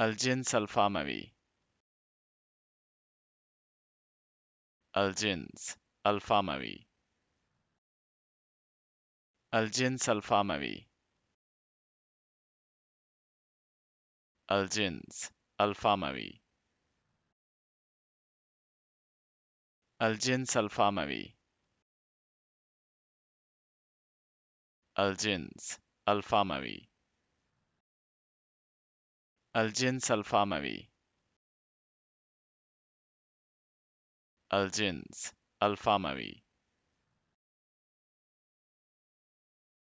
الجنس الفموي الجنس الفموي الجنس الفموي الجنس الفموي الجنس الفموي الجنس الفموي الجنس الفاموي الجنس الفاموي